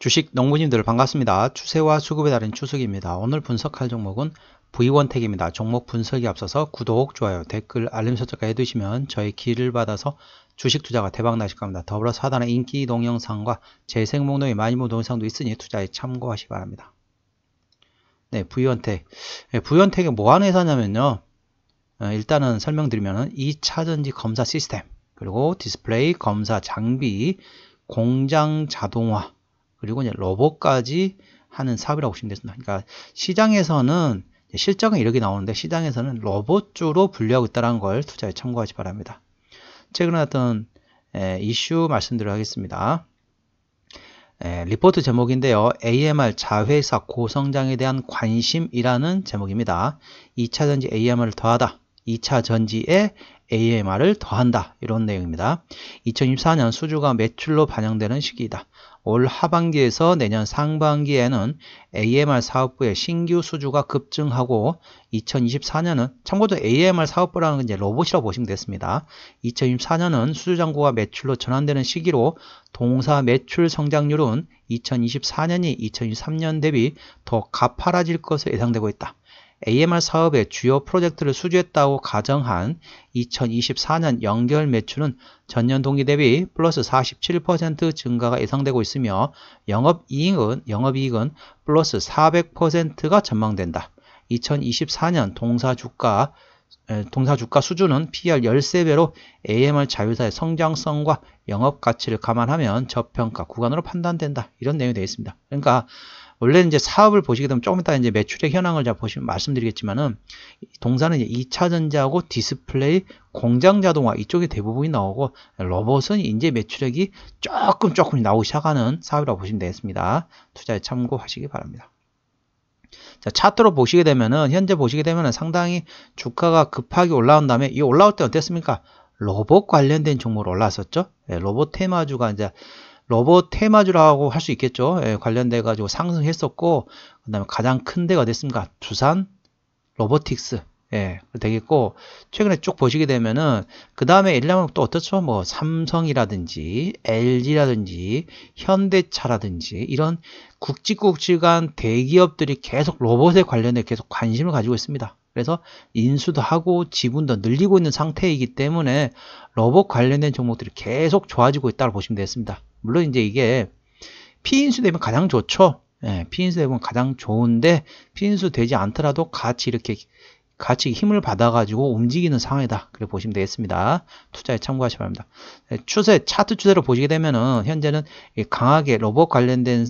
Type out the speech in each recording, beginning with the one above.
주식 농부님들 반갑습니다. 추세와 수급에 따른 추석입니다. 오늘 분석할 종목은 V1택입니다. 종목 분석에 앞서서 구독, 좋아요, 댓글, 알림 설정까지 해두시면 저희 길을 받아서 주식 투자가 대박 나실 겁니다. 더불어서 하단에 인기 동영상과 재생 목록의 많이 모본 동영상도 있으니 투자에 참고하시기 바랍니다. 네, V1택. 네, V1택이 뭐하는 회사냐면요. 어, 일단은 설명드리면 2차전지 검사 시스템, 그리고 디스플레이 검사 장비, 공장 자동화, 그리고 이제 로봇까지 하는 사업이라고 보시면 됩니다. 그러니까 시장에서는 실적은 이렇게 나오는데 시장에서는 로봇주로 분류하고 있다는 걸 투자에 참고하시 바랍니다. 최근에 어떤 이슈 말씀드리겠습니다. 에, 리포트 제목인데요. AMR 자회사 고성장에 대한 관심이라는 제목입니다. 2차 전지 AMR을 더하다. 2차 전지에 AMR을 더한다. 이런 내용입니다. 2024년 수주가 매출로 반영되는 시기이다. 올 하반기에서 내년 상반기에는 AMR 사업부의 신규 수주가 급증하고 2024년은 참고로 AMR 사업부라는 건 이제 로봇이라고 보시면 됐습니다. 2024년은 수주 잔고가 매출로 전환되는 시기로 동사 매출 성장률은 2024년이 2023년 대비 더 가파라질 것으로 예상되고 있다. AMR 사업의 주요 프로젝트를 수주했다고 가정한 2024년 연결 매출은 전년 동기 대비 플러스 47% 증가가 예상되고 있으며 영업이익은, 영업이익은 플러스 400%가 전망된다. 2024년 동사 주가 동사 주가 수준은 PR 13배로 AMR 자회사의 성장성과 영업 가치를 감안하면 저평가 구간으로 판단된다. 이런 내용이 되어 있습니다. 그러니까 원래는 이제 사업을 보시게 되면 조금 이따 이제 매출액 현황을 잘 보시면 말씀드리겠지만은 동사는 이제 2차전지하고 디스플레이, 공장 자동화 이쪽에 대부분이 나오고 로봇은 이제 매출액이 조금 조금 나오기 시작하는 사업이라고 보시면 되겠습니다. 투자에 참고하시기 바랍니다. 자, 차트로 보시게 되면은 현재 보시게 되면은 상당히 주가가 급하게 올라온 다음에 이 올라올 때 어땠습니까? 로봇 관련된 종목으로 올라왔었죠. 네, 로봇 테마주가 이제 로봇 테마주라고 할 수 있겠죠. 예, 관련돼 가지고 상승했었고 그다음에 가장 큰 데가 됐습니까? 두산 로보틱스. 예, 되겠고 최근에 쭉 보시게 되면은 그 다음에 일라면 또 어떻죠? 뭐 삼성이라든지 LG라든지 현대차라든지 이런 국지국지간 대기업들이 계속 로봇에 관련해 계속 관심을 가지고 있습니다. 그래서 인수도 하고 지분도 늘리고 있는 상태이기 때문에 로봇 관련된 종목들이 계속 좋아지고 있다고 보시면 되겠습니다. 물론 이제 이게 피인수 되면 가장 좋죠. 예, 피인수 되면 가장 좋은데 피인수 되지 않더라도 같이 이렇게 같이 힘을 받아가지고 움직이는 상황이다. 그래 보시면 되겠습니다. 투자에 참고하시기 바랍니다. 예, 추세, 차트 추세로 보시게 되면은 현재는 강하게 로봇 관련된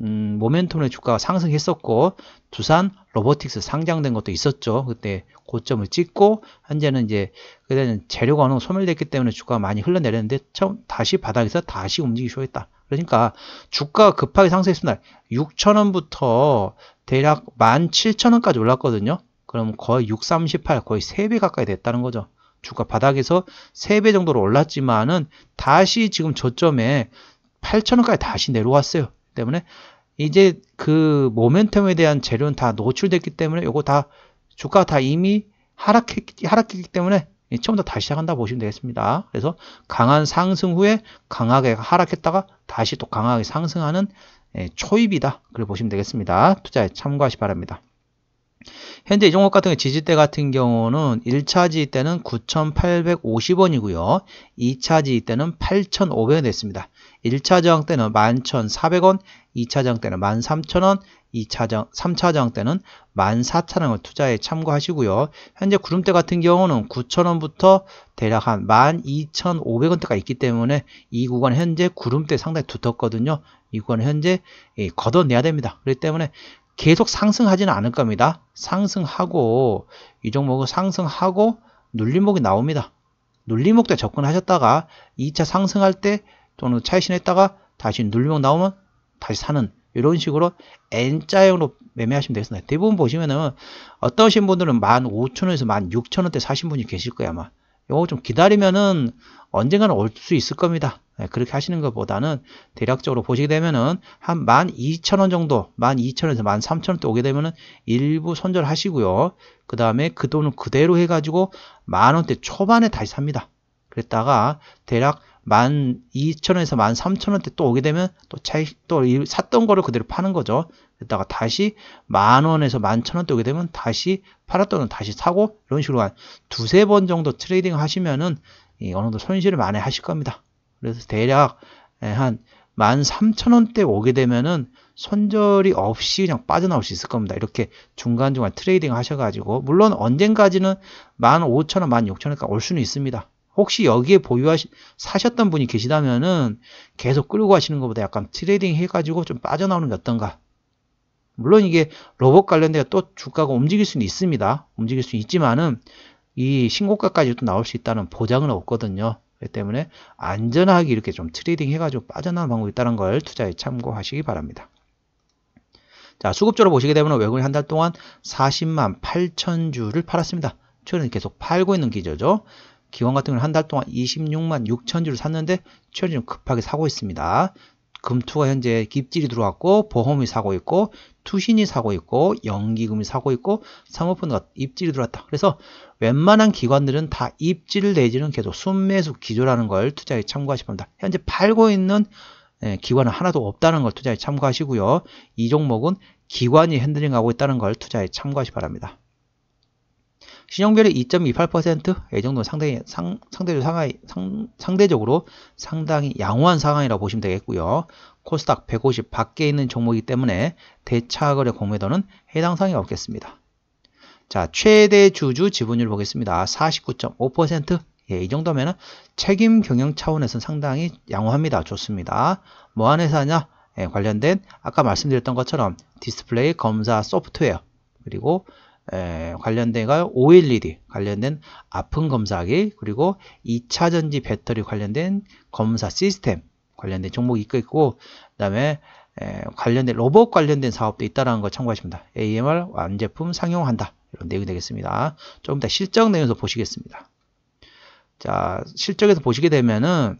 음, 모멘텀의 주가가 상승했었고 두산 로보틱스 상장된 것도 있었죠. 그때 고점을 찍고 현재는 이제 그때는 재료가 너무 소멸됐기 때문에 주가가 많이 흘러내렸는데 처음 다시 바닥에서 다시 움직이기 시작했다. 그러니까 주가가 급하게 상승했습니다. 6천원부터 대략 17,000원까지 올랐거든요. 그럼 거의 638 거의 3배 가까이 됐다는 거죠. 주가 바닥에서 3배 정도로 올랐지만은 다시 지금 저점에 8천원까지 다시 내려왔어요. 때문에 이제 그 모멘텀에 대한 재료는 다 노출됐기 때문에 요거 다 주가 다 이미 하락했기, 하락했기 때문에 처음부터 다시 시작한다 보시면 되겠습니다. 그래서 강한 상승 후에 강하게 하락했다가 다시 또 강하게 상승하는 예, 초입이다. 그걸 보시면 되겠습니다. 투자에 참고하시 바랍니다. 현재 이 종목 같은 경우 지지대 같은 경우는 1차 지지대는 9,850원이고요. 2차 지지대는 8,500원 됐습니다. 1차 저항 때는 11,400원, 2차 저항 때는 13,000원, 2차 저항, 3차 저항 때는 14,000원을 투자에 참고하시고요. 현재 구름대 같은 경우는 9,000원부터 대략 한 12,500원대가 있기 때문에 이 구간 현재 구름대 상당히 두텁거든요. 이 구간 현재 예, 걷어내야 됩니다. 그렇기 때문에 계속 상승하지는 않을 겁니다. 상승하고 이 종목은 상승하고 눌림목이 나옵니다. 눌림목 때 접근하셨다가 2차 상승할 때 또는 차이신했다가 다시 눌리면 나오면 다시 사는 이런 식으로 N자형으로 매매하시면 되겠습니다. 대부분 보시면은 어떠신 분들은 15,000원에서 16,000원대 사신 분이 계실 거예요 아마. 이거좀 기다리면은 언젠가는 올 수 있을 겁니다. 네, 그렇게 하시는 것보다는 대략적으로 보시게 되면은 한 12,000원 정도, 12,000원에서 13,000원대 오게 되면은 일부 손절하시고요. 그 다음에 그 돈을 그대로 해가지고 만원대 초반에 다시 삽니다. 그랬다가 대략 1 2 0 0 0 원에서 1 3 0 0 0 원대 또 오게 되면 또 차익 또 샀던 거를 그대로 파는 거죠. 그러다가 다시 만 원에서 1 1 0 0 0 원대 오게 되면 다시 팔았던 건 다시 사고 이런 식으로 한 두세 번 정도 트레이딩 하시면은 어느 정도 손실을 많이 하실 겁니다. 그래서 대략 한1 3 0 0 0 원대 오게 되면은 손절이 없이 그냥 빠져나올 수 있을 겁니다. 이렇게 중간중간 트레이딩 하셔가지고 물론 언젠가지는 1 5 0 0 0 원, 1 6 0 0 0 원까지 올 수는 있습니다. 혹시 여기에 보유하시 사셨던 분이 계시다면은 계속 끌고 가시는 것보다 약간 트레이딩 해가지고 좀 빠져나오는 게 어떤가. 물론 이게 로봇 관련돼서 또 주가가 움직일 수는 있습니다. 움직일 수 있지만은 이 신고가까지 도 나올 수 있다는 보장은 없거든요. 그렇기 때문에 안전하게 이렇게 좀 트레이딩 해가지고 빠져나오는 방법이 있다는 걸 투자에 참고하시기 바랍니다. 자, 수급적으로 보시게 되면 외국인 한 달 동안 40만 8천 주를 팔았습니다. 최근에 계속 팔고 있는 기조죠. 기관 같은 경우 한달 동안 26만 6천 주를 샀는데 최근에 급하게 사고 있습니다. 금투가 현재 깊질이 들어왔고 보험이 사고 있고 투신이 사고 있고 연기금이 사고 있고 상호펀드가 입질이 들어왔다. 그래서 웬만한 기관들은 다 입질 을 내지는 계속 순매수 기조라는 걸 투자에 참고하시면 됩니다. 현재 팔고 있는 예, 기관은 하나도 없다는 걸 투자에 참고하시고요. 이 종목은 기관이 핸들링하고 있다는 걸 투자에 참고하시 기 바랍니다. 신용률이 2.28%이 정도 상당히 상, 상대적으로 상하, 상, 상대적으로 상당히 양호한 상황이라고 보시면 되겠고요. 코스닥 150 밖에 있는 종목이기 때문에 대차거래 공매도는 해당 사항이 없겠습니다. 자, 최대 주주 지분율 보겠습니다. 49.5%. 예, 이 정도면은 책임 경영 차원에서는 상당히 양호합니다. 좋습니다. 뭐한 회사냐? 예, 관련된 아까 말씀드렸던 것처럼 디스플레이 검사 소프트웨어 그리고 관련된가 OLED 관련된 아픈 검사기 그리고 2차 전지 배터리 관련된 검사 시스템 관련된 종목이 있고 그다음에 에, 관련된 로봇 관련된 사업도 있다라는 걸 참고하십니다. AMR 완제품 상용한다 이런 내용이 되겠습니다. 조금 더 실적 내용에서 보시겠습니다. 자 실적에서 보시게 되면은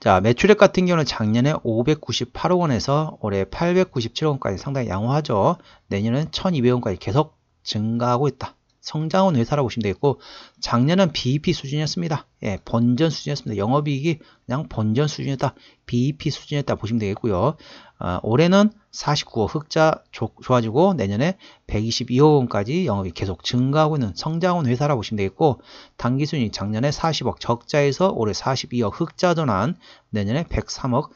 자, 매출액 같은 경우는 작년에 598억 원에서 올해 897억 원까지 상당히 양호하죠. 내년은 1200원까지 억 계속 증가하고 있다. 성장은 회사라고 보시면 되겠고 작년은 BEP 수준이었습니다. 예, 본전 수준이었습니다. 영업이익이 그냥 본전 수준이었다. BEP 수준이었다 보시면 되겠고요. 아, 올해는 49억 흑자 조, 좋아지고 내년에 122억 원까지 영업이 계속 증가하고 있는 성장은 회사라고 보시면 되겠고 단기순이 작년에 40억 적자에서 올해 42억 흑자 전환 내년에 103억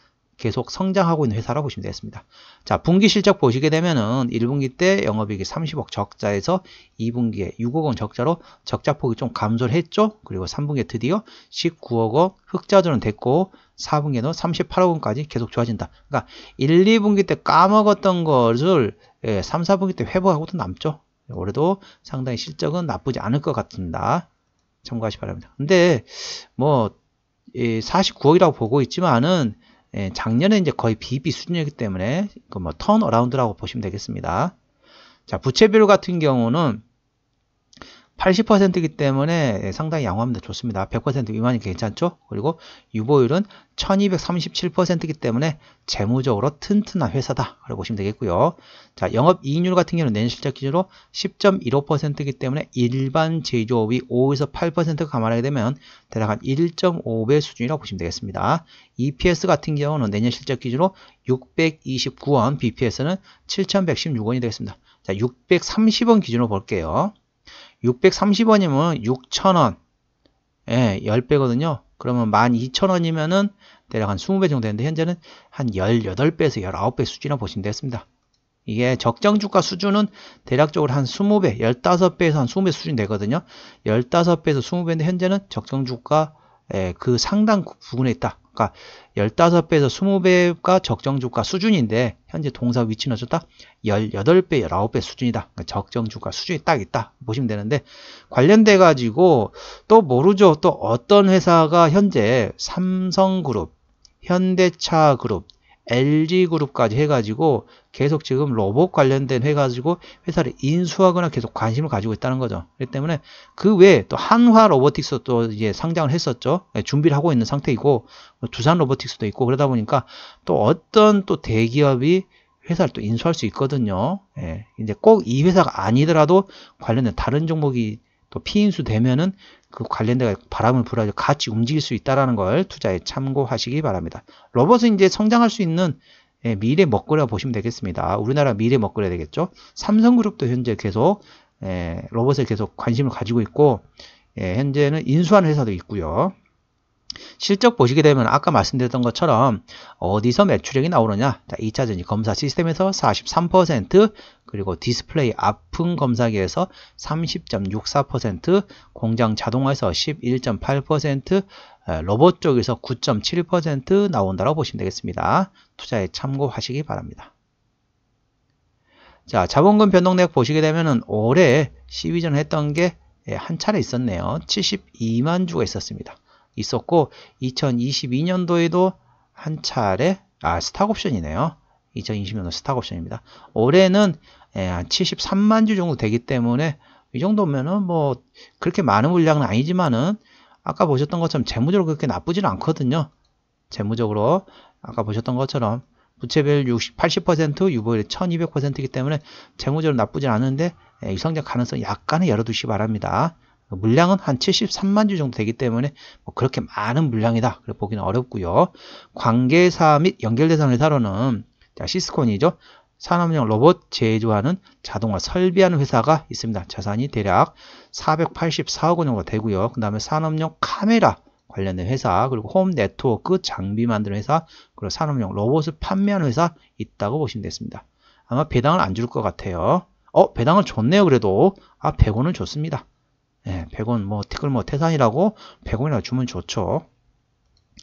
계속 성장하고 있는 회사라고 보시면 되겠습니다. 자, 분기 실적 보시게 되면은 1분기 때 영업이익이 30억 적자에서 2분기에 6억 원 적자로 적자 폭이 좀 감소를 했죠. 그리고 3분기에 드디어 19억 원 흑자전은 됐고 4분기에도 38억 원까지 계속 좋아진다. 그러니까 1, 2분기 때 까먹었던 것을 3, 예, 4분기 때 회복하고도 남죠. 올해도 상당히 실적은 나쁘지 않을 것 같습니다. 참고하시 기 바랍니다. 근데 뭐 49억이라고 보고 있지만은 예, 작년에 이제 거의 BB 수준이기 때문에 그뭐 턴어라운드라고 보시면 되겠습니다. 자, 부채비율 같은 경우는 80%이기 때문에 예, 상당히 양호합니다. 좋습니다. 100%위만이 괜찮죠? 그리고 유보율은 1237%이기 때문에 재무적으로 튼튼한 회사다라고 보시면 되겠고요. 자, 영업이익률 같은 경우는 내년 실적 기준으로 10.15%이기 때문에 일반 제조업이 5에서 8% 감안하게 되면 대략 한 1.5배 수준이라고 보시면 되겠습니다. EPS 같은 경우는 내년 실적 기준으로 629원, BPS는 7116원이 되겠습니다. 자, 630원 기준으로 볼게요. 630원이면 6,000원. 예, 10배거든요. 그러면 12,000원이면은 대략 한 20배 정도 되는데 현재는 한 18배에서 19배 수준이라고 보시면 되겠습니다. 이게 적정 주가 수준은 대략적으로 한 20배, 15배에서 한 20배 수준이 되거든요. 15배에서 20배인데 현재는 적정 주가 예, 그 상당 부분에 있다. 그까 그러니까 15배에서 20배가 적정 주가 수준인데 현재 동사 위치는 어쩌다 18배, 19배 수준이다. 그러니까 적정 주가 수준이 딱 있다. 보시면 되는데 관련돼 가지고 또 모르죠. 또 어떤 회사가 현재 삼성그룹, 현대차그룹, LG그룹까지 해가지고 계속 지금 로봇 관련된 해가지고 회사를 인수하거나 계속 관심을 가지고 있다는 거죠. 그렇기 때문에 그 외에 또 한화 로보틱스 도 이제 상장을 했었죠. 예, 준비를 하고 있는 상태이고 뭐 두산 로보틱스도 있고 그러다 보니까 또 어떤 또 대기업이 회사를 또 인수할 수 있거든요. 예, 이제 꼭 이 회사가 아니더라도 관련된 다른 종목이 또 피인수 되면은 그 관련된 바람을 불어서 같이 움직일 수 있다라는 걸 투자에 참고하시기 바랍니다. 로봇은 이제 성장할 수 있는 예, 미래 먹거리라 고 보시면 되겠습니다. 우리나라 미래 먹거리 가 되겠죠. 삼성그룹도 현재 계속 예, 로봇에 계속 관심을 가지고 있고 예, 현재는 인수하는 회사도 있고요. 실적 보시게 되면 아까 말씀드렸던 것처럼 어디서 매출액이 나오느냐 자, 2차전지 검사 시스템에서 43% 그리고 디스플레이 아픈 검사기에서 30.64%, 공장 자동화에서 11.8%, 로봇 쪽에서 9.7% 나온다고 라 보시면 되겠습니다. 투자에 참고하시기 바랍니다. 자, 자본금 변동액 보시게 되면은 올해 시비 전 했던 게한 예, 차례 있었네요. 72만 주가 있었습니다. 있었고 2022년도에도 한 차례 아 스탁옵션이네요. 2020년도 스탁옵션입니다. 올해는 예, 한 73만 주 정도 되기 때문에 이 정도면은 뭐 그렇게 많은 물량은 아니지만은 아까 보셨던 것처럼 재무적으로 그렇게 나쁘지는 않거든요. 재무적으로 아까 보셨던 것처럼 부채별 60, 80% 유보율이 1200%이기 때문에 재무적으로 나쁘진 않은데 예, 이성적 가능성 약간은 열어두시기 바랍니다. 물량은 한 73만 주 정도 되기 때문에 뭐 그렇게 많은 물량이다 그래 보기는 어렵고요. 관계사 및 연결대상 회사로는 자, 시스콘이죠. 산업용 로봇 제조하는 자동화 설비하는 회사가 있습니다. 자산이 대략 484억 원 정도 되고요. 그 다음에 산업용 카메라 관련된 회사, 그리고 홈 네트워크 장비 만드는 회사, 그리고 산업용 로봇을 판매하는 회사 있다고 보시면 되겠습니다. 아마 배당을 안 줄 것 같아요. 어, 배당을 줬네요. 그래도 아, 100원은 좋습니다. 예, 100원 뭐 티끌 뭐 태산이라고 100원이나 주면 좋죠.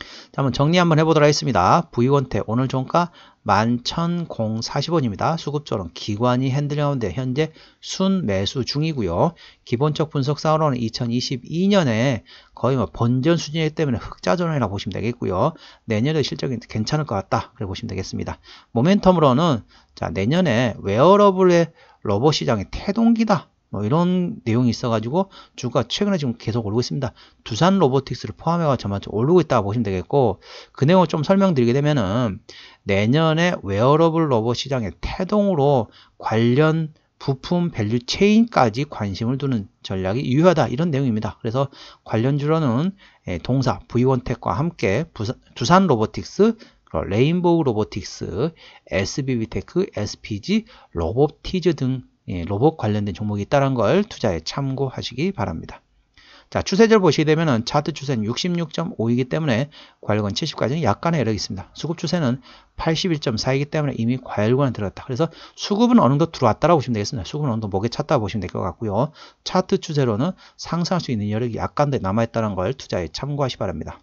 자, 한번 정리 한번 해보도록 하겠습니다. 부이원태 오늘 종가 11,040원입니다. 수급조는 기관이 핸들링 가운데 현재 순매수 중이고요. 기본적 분석 상으로는 2022년에 거의 뭐 번전 수준이기 때문에 흑자전환이라 고 보시면 되겠고요. 내년에 실적이 괜찮을 것 같다. 그래 보시면 되겠습니다. 모멘텀으로는 자, 내년에 웨어러블의 로봇 시장의 태동기다. 뭐 이런 내용이 있어가지고 주가 최근에 지금 계속 오르고 있습니다. 두산 로보틱스를 포함해가 전반적 오르고 있다고 보시면 되겠고 그 내용을 좀 설명드리게 되면은 내년에 웨어러블 로봇 시장의 태동으로 관련 부품 밸류 체인까지 관심을 두는 전략이 유효하다 이런 내용입니다. 그래서 관련주로는 예, 동사 V1텍과 함께 두산 로보틱스 레인보우 로보틱스, SBB테크, SPG, 로봇티즈등 예, 로봇 관련된 종목이 있다는 걸 투자에 참고하시기 바랍니다. 자, 추세절 보시게 되면은 차트 추세는 66.5이기 때문에 과열권 70까지는 약간의 여력이 있습니다. 수급 추세는 81.4이기 때문에 이미 과열권에 들어갔다. 그래서 수급은 어느 정도 들어왔다라고 보시면 되겠습니다. 수급은 어느 정도 목에 찼다 보시면 될 것 같고요. 차트 추세로는 상승할 수 있는 여력이 약간 더 남아있다는 걸 투자에 참고하시 기 바랍니다.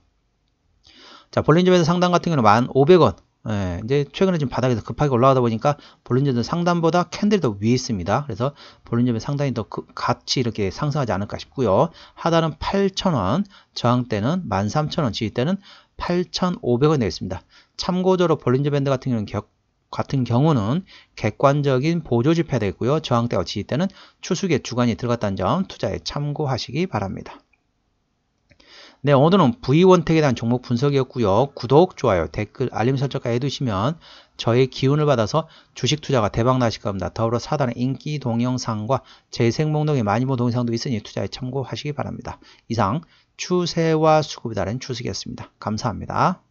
자, 볼린저에서 상단 같은 경우는 1,500원, 예, 이제 최근에 지 바닥에서 급하게 올라가다 보니까 볼린저는 상단보다 캔들이 더 위에 있습니다. 그래서 볼린저는 상단이 더 그, 같이 이렇게 상승하지 않을까 싶고요. 하단은 8,000원, 저항대는 13,000원, 지지대는 8,500원 되겠습니다. 참고적으로 볼린저 밴드 같은 경우는 격, 같은 경우는 객관적인 보조 지표가 되고요. 저항대와 지지대는 추수계 주간이 들어갔다는 점 투자에 참고하시기 바랍니다. 네, 오늘은 V원택에 대한 종목 분석이었고요. 구독, 좋아요, 댓글, 알림 설정까지 해두시면 저의 기운을 받아서 주식 투자가 대박 나실 겁니다. 더불어 사단의 인기 동영상과 재생 목록의 많이 본 동영상도 있으니 투자에 참고하시기 바랍니다. 이상 추세와 수급이 다른 추식이었습니다 감사합니다.